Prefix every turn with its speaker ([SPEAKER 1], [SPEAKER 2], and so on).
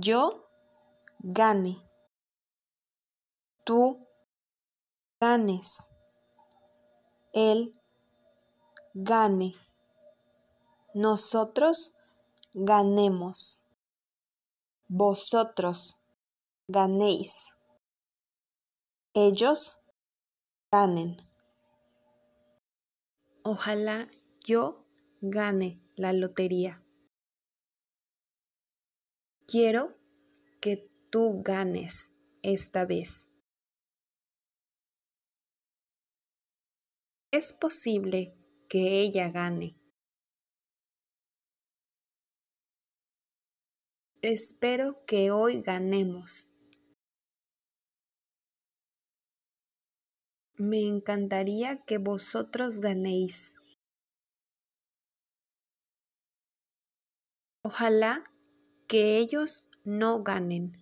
[SPEAKER 1] Yo gane. Tú ganes. Él
[SPEAKER 2] gane. Nosotros ganemos.
[SPEAKER 1] Vosotros ganéis. Ellos ganen.
[SPEAKER 3] Ojalá yo gane la lotería.
[SPEAKER 1] Quiero que tú ganes esta vez. Es posible que ella gane. Espero que hoy ganemos. Me encantaría que vosotros ganéis. Ojalá que ellos no ganen.